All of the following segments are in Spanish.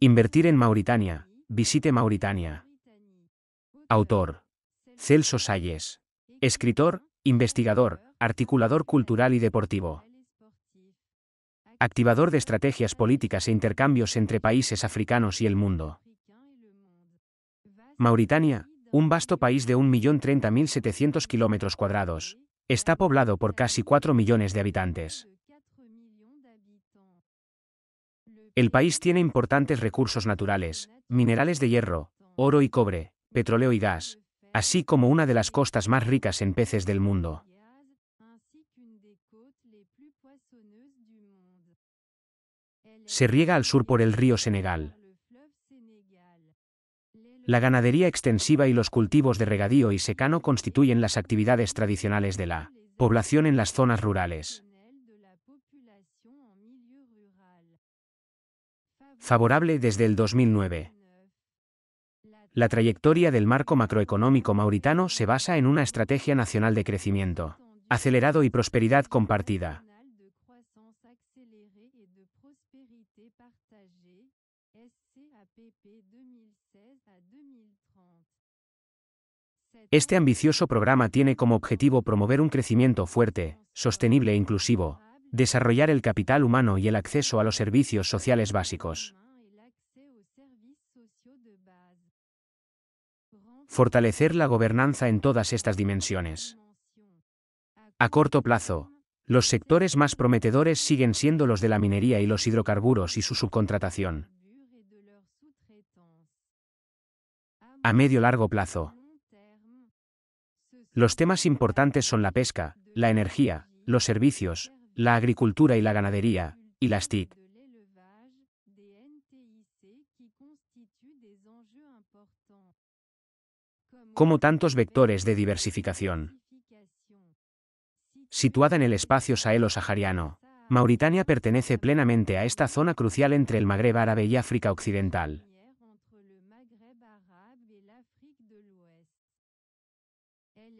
Invertir en Mauritania. Visite Mauritania. Autor. Celso Salles. Escritor, investigador, articulador cultural y deportivo. Activador de estrategias políticas e intercambios entre países africanos y el mundo. Mauritania, un vasto país de 1.030.700 kilómetros cuadrados, está poblado por casi 4 millones de habitantes. El país tiene importantes recursos naturales, minerales de hierro, oro y cobre, petróleo y gas, así como una de las costas más ricas en peces del mundo. Se riega al sur por el río Senegal. La ganadería extensiva y los cultivos de regadío y secano constituyen las actividades tradicionales de la población en las zonas rurales. favorable desde el 2009. La trayectoria del marco macroeconómico mauritano se basa en una estrategia nacional de crecimiento, acelerado y prosperidad compartida. Este ambicioso programa tiene como objetivo promover un crecimiento fuerte, sostenible e inclusivo, Desarrollar el capital humano y el acceso a los servicios sociales básicos. Fortalecer la gobernanza en todas estas dimensiones. A corto plazo, los sectores más prometedores siguen siendo los de la minería y los hidrocarburos y su subcontratación. A medio largo plazo. Los temas importantes son la pesca, la energía, los servicios, la agricultura y la ganadería, y las TIC. Como tantos vectores de diversificación. Situada en el espacio sahelo-sahariano, Mauritania pertenece plenamente a esta zona crucial entre el Magreb árabe y África Occidental.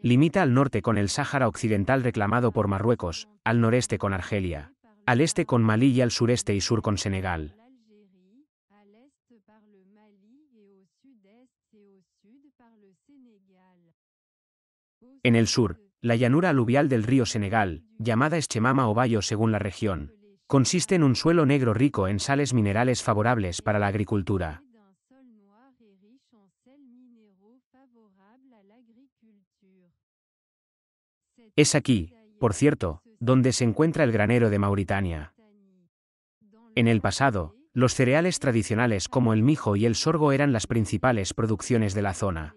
Limita al norte con el Sáhara Occidental reclamado por Marruecos, al noreste con Argelia, al este con Malí y al sureste y sur con Senegal. En el sur, la llanura aluvial del río Senegal, llamada Eschemama o Bayo según la región, consiste en un suelo negro rico en sales minerales favorables para la agricultura. Es aquí, por cierto, donde se encuentra el granero de Mauritania. En el pasado, los cereales tradicionales como el mijo y el sorgo eran las principales producciones de la zona.